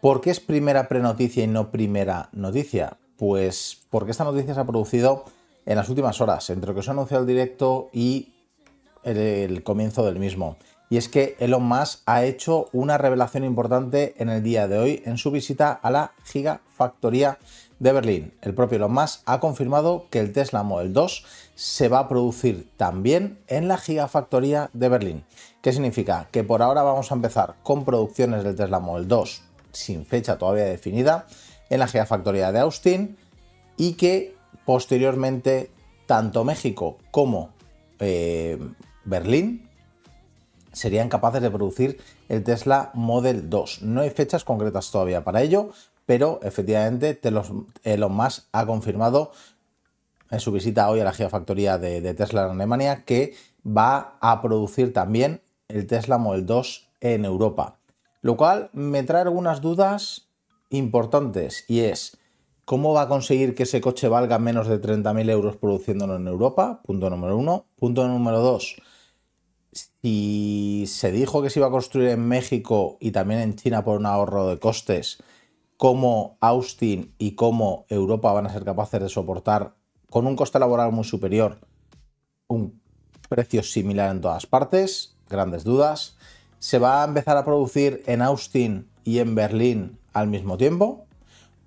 ¿Por qué es primera prenoticia y no primera noticia? Pues porque esta noticia se ha producido en las últimas horas, entre lo que se anunciado el directo y el, comienzo del mismo. Y es que Elon Musk ha hecho una revelación importante en el día de hoy en su visita a la Gigafactoría de Berlín. El propio Elon Musk ha confirmado que el Tesla Model 2 se va a producir también en la Gigafactoría de Berlín. ¿Qué significa? Que por ahora vamos a empezar con producciones del Tesla Model 2 sin fecha todavía definida, en la gigafactoría de Austin y que posteriormente tanto México como eh, Berlín serían capaces de producir el Tesla Model 2. No hay fechas concretas todavía para ello, pero efectivamente Elon eh, Musk ha confirmado en eh, su visita hoy a la gigafactoría de Tesla en Alemania que va a producir también el Tesla Model 2 en Europa. Lo cual me trae algunas dudas importantes y es, ¿cómo va a conseguir que ese coche valga menos de 30.000 euros produciéndolo en Europa? Punto número uno. Punto número dos, si se dijo que se iba a construir en México y también en China por un ahorro de costes, ¿cómo Austin y cómo Europa van a ser capaces de soportar con un coste laboral muy superior un precio similar en todas partes? Grandes dudas se va a empezar a producir en Austin y en Berlín al mismo tiempo.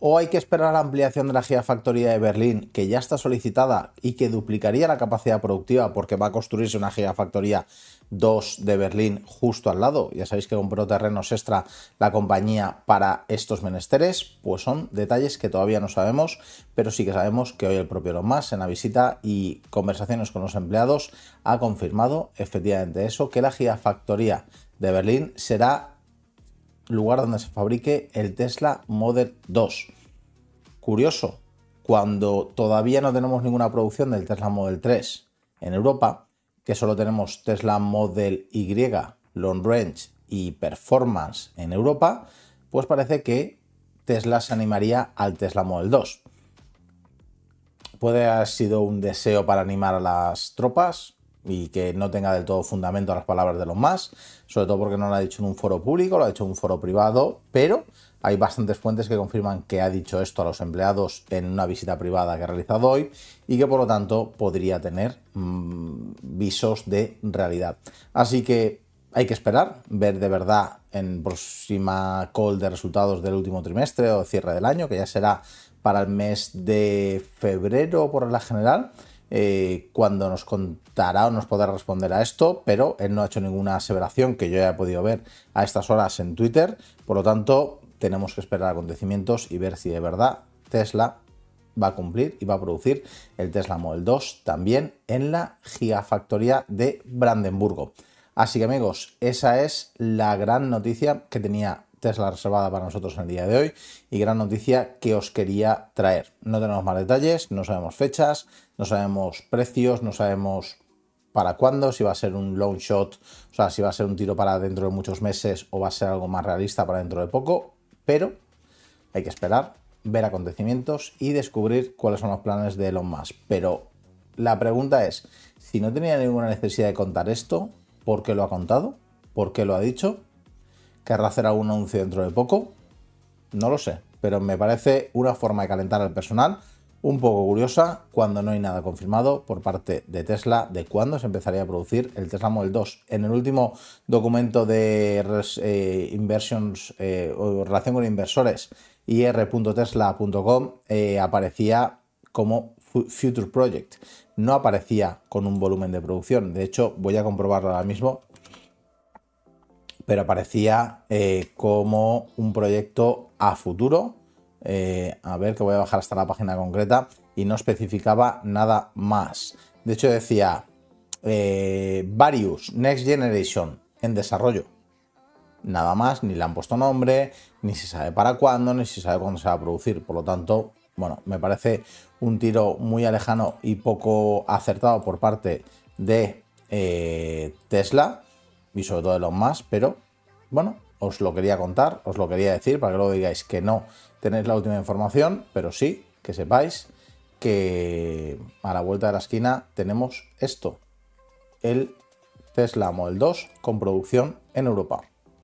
¿O hay que esperar la ampliación de la gigafactoría de Berlín, que ya está solicitada y que duplicaría la capacidad productiva porque va a construirse una gigafactoría 2 de Berlín justo al lado? Ya sabéis que compró terrenos extra la compañía para estos menesteres. Pues son detalles que todavía no sabemos, pero sí que sabemos que hoy el propio Lomas en la visita y conversaciones con los empleados ha confirmado efectivamente eso, que la gigafactoría de Berlín será lugar donde se fabrique el Tesla Model 2. Curioso, cuando todavía no tenemos ninguna producción del Tesla Model 3 en Europa, que solo tenemos Tesla Model Y, Long Range y Performance en Europa, pues parece que Tesla se animaría al Tesla Model 2. Puede haber sido un deseo para animar a las tropas, y que no tenga del todo fundamento las palabras de los más, sobre todo porque no lo ha dicho en un foro público, lo ha dicho en un foro privado, pero hay bastantes fuentes que confirman que ha dicho esto a los empleados en una visita privada que ha realizado hoy y que por lo tanto podría tener mm, visos de realidad. Así que hay que esperar, ver de verdad en próxima call de resultados del último trimestre o cierre del año, que ya será para el mes de febrero por la general eh, cuando nos contará o nos podrá responder a esto, pero él no ha hecho ninguna aseveración que yo haya podido ver a estas horas en Twitter, por lo tanto tenemos que esperar acontecimientos y ver si de verdad Tesla va a cumplir y va a producir el Tesla Model 2 también en la gigafactoría de Brandenburgo. Así que amigos, esa es la gran noticia que tenía es la reservada para nosotros en el día de hoy y gran noticia que os quería traer. No tenemos más detalles, no sabemos fechas, no sabemos precios, no sabemos para cuándo, si va a ser un long shot, o sea, si va a ser un tiro para dentro de muchos meses o va a ser algo más realista para dentro de poco, pero hay que esperar, ver acontecimientos y descubrir cuáles son los planes de Elon Musk. Pero la pregunta es, si no tenía ninguna necesidad de contar esto, ¿por qué lo ha contado? ¿Por qué lo ha dicho? ¿Querrá hacer algún anuncio dentro de poco? No lo sé, pero me parece una forma de calentar al personal un poco curiosa cuando no hay nada confirmado por parte de Tesla de cuándo se empezaría a producir el Tesla Model 2. En el último documento de eh, inversiones eh, o relación con inversores, ir.tesla.com, eh, aparecía como Future Project. No aparecía con un volumen de producción. De hecho, voy a comprobarlo ahora mismo pero parecía eh, como un proyecto a futuro. Eh, a ver, que voy a bajar hasta la página concreta y no especificaba nada más. De hecho, decía eh, Various Next Generation en desarrollo. Nada más, ni le han puesto nombre, ni se sabe para cuándo, ni se sabe cuándo se va a producir. Por lo tanto, bueno, me parece un tiro muy alejano y poco acertado por parte de eh, Tesla y sobre todo de los más, pero bueno, os lo quería contar, os lo quería decir para que luego digáis que no tenéis la última información, pero sí que sepáis que a la vuelta de la esquina tenemos esto, el Tesla Model 2 con producción en Europa.